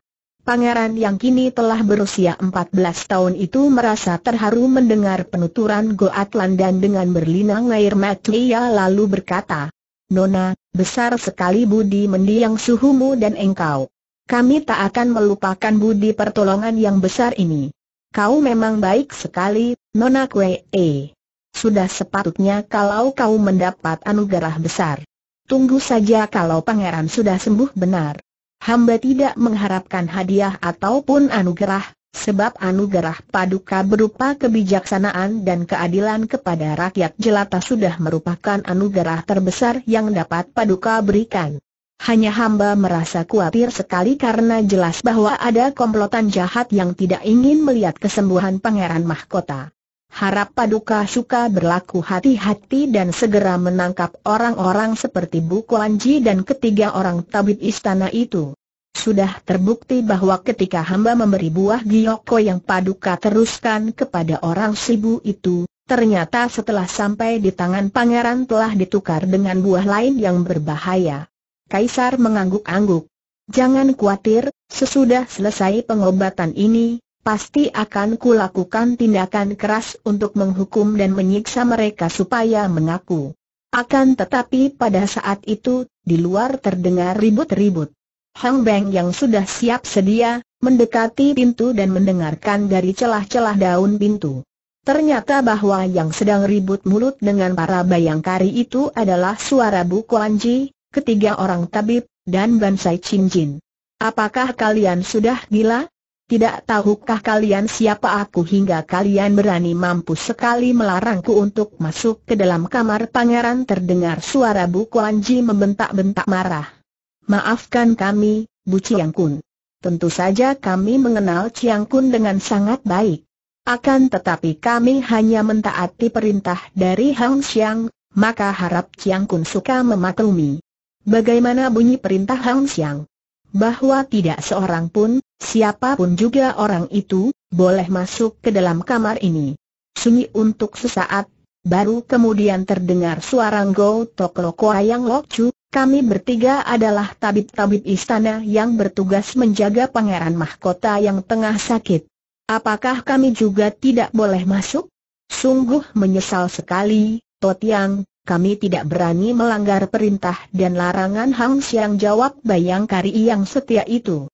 [SPEAKER 1] Pangeran yang kini telah berusia 14 tahun itu merasa terharu mendengar penuturan Goatlan dan dengan berlinang air mata ia lalu berkata, Nona, besar sekali budi mendiang suhumu dan engkau. Kami tak akan melupakan budi pertolongan yang besar ini. Kau memang baik sekali, Nona Kwee. Sudah sepatutnya kalau kau mendapat anugerah besar. Tunggu saja kalau pangeran sudah sembuh benar hamba tidak mengharapkan hadiah ataupun anugerah, sebab anugerah paduka berupa kebijaksanaan dan keadilan kepada rakyat jelata sudah merupakan anugerah terbesar yang dapat paduka berikan. Hanya hamba merasa khawatir sekali karena jelas bahwa ada komplotan jahat yang tidak ingin melihat kesembuhan Pangeran Mahkota. Harap Paduka Suka berlaku hati-hati dan segera menangkap orang-orang seperti Bu Kuan dan ketiga orang tabib istana itu. Sudah terbukti bahwa ketika hamba memberi buah gioko yang Paduka teruskan kepada orang Sibu itu, ternyata setelah sampai di tangan pangeran telah ditukar dengan buah lain yang berbahaya. Kaisar mengangguk-angguk. Jangan khawatir, sesudah selesai pengobatan ini, pasti akan kulakukan tindakan keras untuk menghukum dan menyiksa mereka supaya mengaku. Akan tetapi pada saat itu, di luar terdengar ribut-ribut. Hang Beng yang sudah siap sedia, mendekati pintu dan mendengarkan dari celah-celah daun pintu. Ternyata bahwa yang sedang ribut mulut dengan para bayangkari itu adalah suara Bu Kuan Ji, ketiga orang tabib, dan Bansai Chin Jin. Apakah kalian sudah gila? Tidak tahukah kalian siapa aku hingga kalian berani mampu sekali melarangku untuk masuk ke dalam kamar pangeran terdengar suara Bu Kuan Ji membentak-bentak marah. Maafkan kami, Bu Chiang Kun. Tentu saja kami mengenal Chiang Kun dengan sangat baik. Akan tetapi kami hanya mentaati perintah dari Hang Xiang, maka harap Chiang Kun suka memaklumi. Bagaimana bunyi perintah Hang Xiang? Bahwa tidak seorang pun, Siapapun juga orang itu, boleh masuk ke dalam kamar ini. Sunyi untuk sesaat, baru kemudian terdengar suara Ngo Tokloko Ayang Chu, kami bertiga adalah tabib-tabib istana yang bertugas menjaga pangeran mahkota yang tengah sakit. Apakah kami juga tidak boleh masuk? Sungguh menyesal sekali, Totiang, kami tidak berani melanggar perintah dan larangan Hang Siang jawab bayangkari yang setia itu.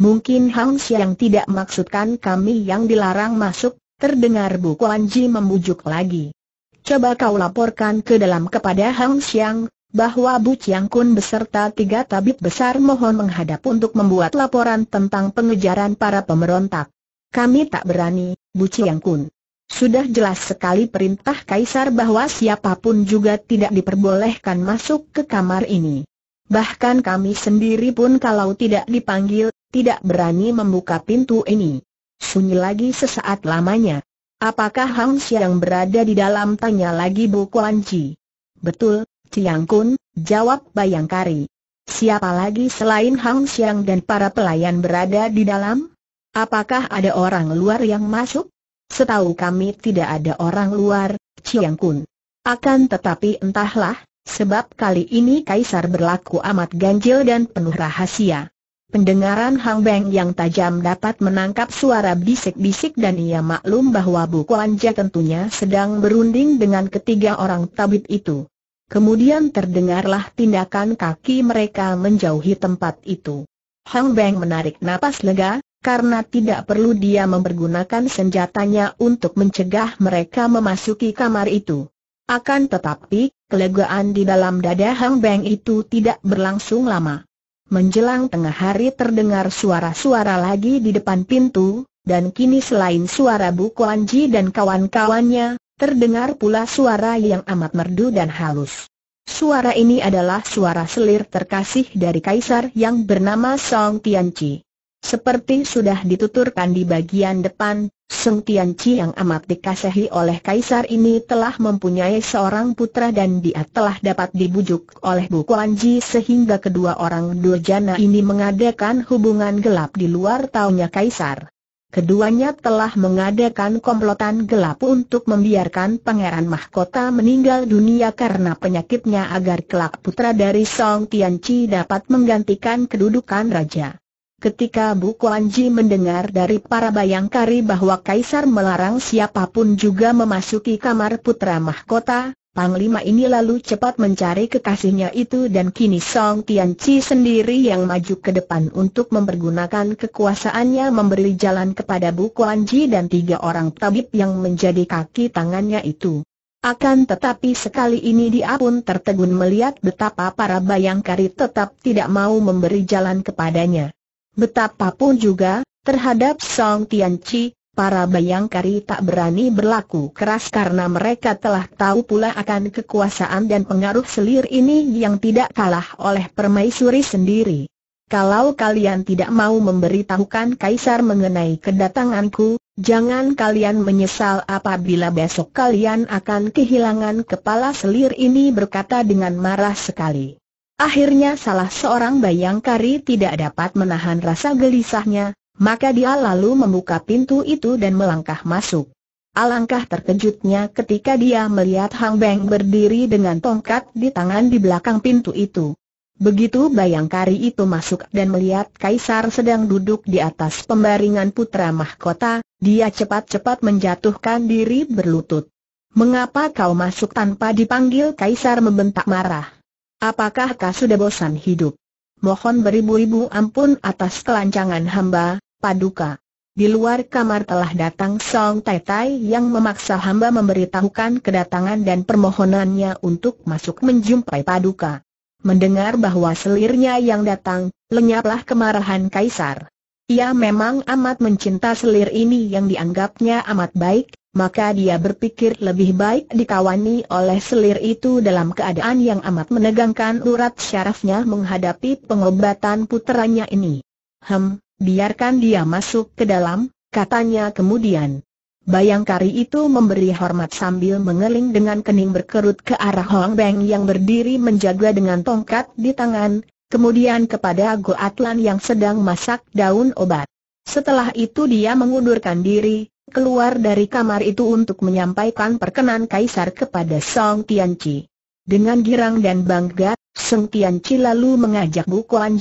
[SPEAKER 1] Mungkin Hang Xiang tidak maksudkan kami yang dilarang masuk, terdengar Bu Kuan Ji membujuk lagi. Coba kau laporkan ke dalam kepada Hang Xiang, bahwa Bu Chiang Kun beserta tiga tabib besar mohon menghadap untuk membuat laporan tentang pengejaran para pemberontak. Kami tak berani, Bu Chiang Kun. Sudah jelas sekali perintah Kaisar bahwa siapapun juga tidak diperbolehkan masuk ke kamar ini. Bahkan kami sendiri pun kalau tidak dipanggil, tidak berani membuka pintu ini. Sunyi lagi sesaat lamanya. Apakah Hang yang berada di dalam tanya lagi Bu Kuan Chi? Betul, Ciang Kun, jawab Bayangkari. Siapa lagi selain Hang Xiang dan para pelayan berada di dalam? Apakah ada orang luar yang masuk? Setahu kami tidak ada orang luar, Ciang Kun. Akan tetapi entahlah, sebab kali ini Kaisar berlaku amat ganjil dan penuh rahasia. Pendengaran Hang Beng yang tajam dapat menangkap suara bisik-bisik dan ia maklum bahwa Bu Kuan tentunya sedang berunding dengan ketiga orang tabib itu. Kemudian terdengarlah tindakan kaki mereka menjauhi tempat itu. Hang Beng menarik napas lega, karena tidak perlu dia mempergunakan senjatanya untuk mencegah mereka memasuki kamar itu. Akan tetapi, kelegaan di dalam dada Hang Beng itu tidak berlangsung lama. Menjelang tengah hari terdengar suara-suara lagi di depan pintu, dan kini selain suara Bu Kuanji dan kawan-kawannya, terdengar pula suara yang amat merdu dan halus. Suara ini adalah suara selir terkasih dari kaisar yang bernama Song Tianci. Seperti sudah dituturkan di bagian depan, Seng Tianci yang amat dikasihi oleh kaisar ini telah mempunyai seorang putra dan dia telah dapat dibujuk oleh Bu Kuanji sehingga kedua orang durjana ini mengadakan hubungan gelap di luar taunya kaisar. Keduanya telah mengadakan komplotan gelap untuk membiarkan pangeran mahkota meninggal dunia karena penyakitnya agar kelak putra dari Song Tianci dapat menggantikan kedudukan raja. Ketika Bu Kuan mendengar dari para bayangkari bahwa Kaisar melarang siapapun juga memasuki kamar putra mahkota, Panglima ini lalu cepat mencari kekasihnya itu dan kini Song Tianci sendiri yang maju ke depan untuk mempergunakan kekuasaannya memberi jalan kepada Bu Kuan dan tiga orang tabib yang menjadi kaki tangannya itu. Akan tetapi sekali ini dia pun tertegun melihat betapa para bayangkari tetap tidak mau memberi jalan kepadanya. Betapapun juga, terhadap Song Tianci, para bayangkari tak berani berlaku keras karena mereka telah tahu pula akan kekuasaan dan pengaruh selir ini yang tidak kalah oleh permaisuri sendiri. Kalau kalian tidak mau memberitahukan kaisar mengenai kedatanganku, jangan kalian menyesal apabila besok kalian akan kehilangan kepala selir ini berkata dengan marah sekali. Akhirnya salah seorang bayangkari tidak dapat menahan rasa gelisahnya, maka dia lalu membuka pintu itu dan melangkah masuk. Alangkah terkejutnya ketika dia melihat Hang Beng berdiri dengan tongkat di tangan di belakang pintu itu. Begitu bayangkari itu masuk dan melihat Kaisar sedang duduk di atas pembaringan putra mahkota, dia cepat-cepat menjatuhkan diri berlutut. Mengapa kau masuk tanpa dipanggil Kaisar membentak marah? Apakah kau sudah bosan hidup? Mohon beribu-ribu ampun atas kelancangan hamba, paduka. Di luar kamar telah datang Song Tai Tai yang memaksa hamba memberitahukan kedatangan dan permohonannya untuk masuk menjumpai Paduka. Mendengar bahwa selirnya yang datang, lenyaplah kemarahan Kaisar. Ia memang amat mencinta selir ini yang dianggapnya amat baik, maka dia berpikir lebih baik dikawani oleh selir itu dalam keadaan yang amat menegangkan urat syarafnya menghadapi pengobatan puteranya ini. Hem, biarkan dia masuk ke dalam, katanya kemudian. Bayangkari itu memberi hormat sambil mengeling dengan kening berkerut ke arah Hong Beng yang berdiri menjaga dengan tongkat di tangan, kemudian kepada Goatlan yang sedang masak daun obat. Setelah itu dia mengundurkan diri, keluar dari kamar itu untuk menyampaikan perkenan kaisar kepada Song Tianci. Dengan girang dan bangga, Song Tianci lalu mengajak Bu Kuan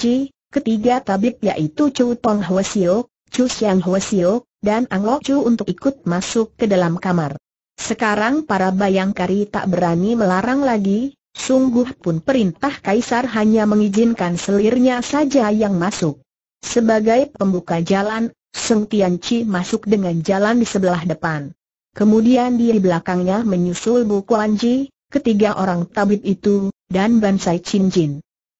[SPEAKER 1] ketiga tabib yaitu Chu Tong Hwasio, Chu Xiang Hwasio, dan Ang Lok Chu untuk ikut masuk ke dalam kamar. Sekarang para bayangkari tak berani melarang lagi, Sungguh pun perintah Kaisar hanya mengizinkan selirnya saja yang masuk. Sebagai pembuka jalan, Seng Tianci masuk dengan jalan di sebelah depan. Kemudian di belakangnya menyusul Bu Kuanji, ketiga orang tabib itu, dan Bansai Chin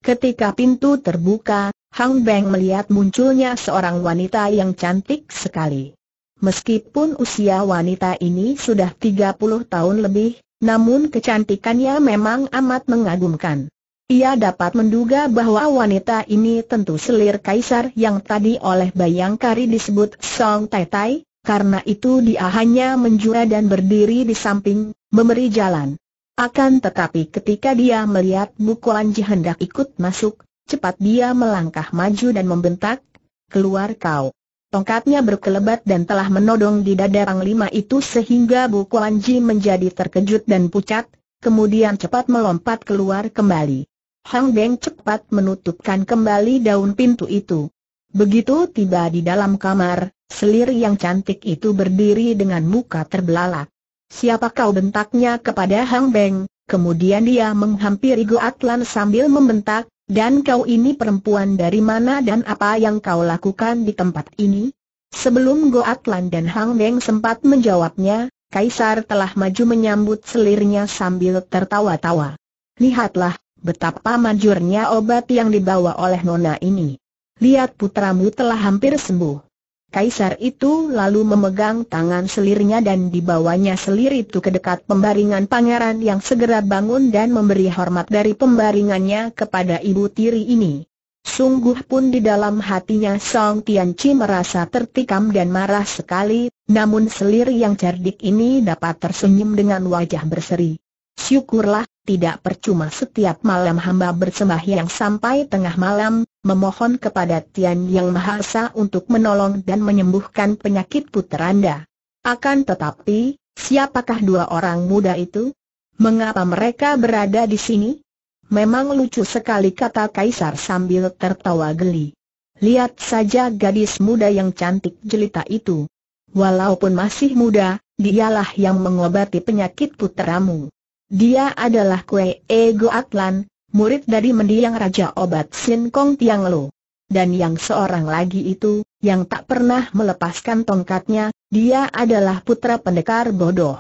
[SPEAKER 1] Ketika pintu terbuka, Hang Beng melihat munculnya seorang wanita yang cantik sekali. Meskipun usia wanita ini sudah 30 tahun lebih, namun kecantikannya memang amat mengagumkan. Ia dapat menduga bahwa wanita ini tentu selir kaisar yang tadi oleh Bayangkari disebut Song Tai Tai, karena itu dia hanya menjura dan berdiri di samping, memberi jalan. Akan tetapi ketika dia melihat buku Anji hendak ikut masuk, cepat dia melangkah maju dan membentak, keluar kau. Tongkatnya berkelebat dan telah menodong di dada panglima itu sehingga Bu Kuan Ji menjadi terkejut dan pucat, kemudian cepat melompat keluar kembali. Hang Beng cepat menutupkan kembali daun pintu itu. Begitu tiba di dalam kamar, selir yang cantik itu berdiri dengan muka terbelalak. Siapa kau bentaknya kepada Hang Beng, kemudian dia menghampiri Goatlan sambil membentak, dan kau ini perempuan dari mana dan apa yang kau lakukan di tempat ini? Sebelum Goat Lan dan Hang Deng sempat menjawabnya, Kaisar telah maju menyambut selirnya sambil tertawa-tawa. Lihatlah, betapa manjurnya obat yang dibawa oleh Nona ini. Lihat putramu telah hampir sembuh. Kaisar itu lalu memegang tangan selirnya dan dibawanya selir itu ke dekat pembaringan pangeran yang segera bangun dan memberi hormat dari pembaringannya kepada ibu tiri ini. Sungguh pun di dalam hatinya Song Tianchi merasa tertikam dan marah sekali, namun selir yang cerdik ini dapat tersenyum dengan wajah berseri. Syukurlah, tidak percuma setiap malam hamba bersembahyang sampai tengah malam, memohon kepada Tian Yang Maha Esa untuk menolong dan menyembuhkan penyakit puteranda. Anda. Akan tetapi, siapakah dua orang muda itu? Mengapa mereka berada di sini? Memang lucu sekali kata Kaisar sambil tertawa geli. Lihat saja gadis muda yang cantik jelita itu. Walaupun masih muda, dialah yang mengobati penyakit puteramu. Dia adalah Kue Ego Atlan, murid dari mendiang Raja Obat Sin Kong Tiang Lo. Dan yang seorang lagi itu, yang tak pernah melepaskan tongkatnya, dia adalah putra pendekar bodoh.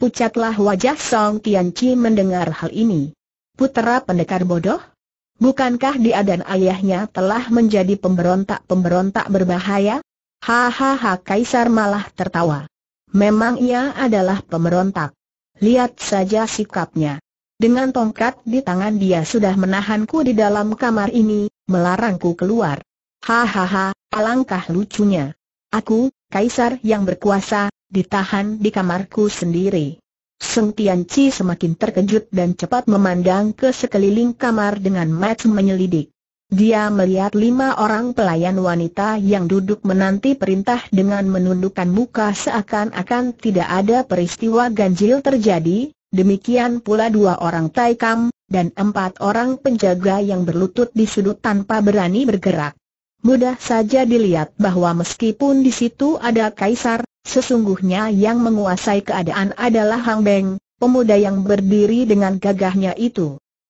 [SPEAKER 1] Pucatlah wajah Song Chi mendengar hal ini. Putra pendekar bodoh? Bukankah dia dan ayahnya telah menjadi pemberontak-pemberontak berbahaya? Hahaha Kaisar malah tertawa. Memang ia adalah pemberontak. Lihat saja sikapnya. Dengan tongkat di tangan dia sudah menahanku di dalam kamar ini, melarangku keluar. Hahaha, alangkah lucunya. Aku, kaisar yang berkuasa, ditahan di kamarku sendiri. Seng Tianci semakin terkejut dan cepat memandang ke sekeliling kamar dengan mata menyelidik. Dia melihat lima orang pelayan wanita yang duduk menanti perintah dengan menundukkan muka seakan-akan tidak ada peristiwa ganjil terjadi, demikian pula dua orang taikam, dan empat orang penjaga yang berlutut di sudut tanpa berani bergerak. Mudah saja dilihat bahwa meskipun di situ ada kaisar, sesungguhnya yang menguasai keadaan adalah Hang Beng, pemuda yang berdiri dengan gagahnya itu.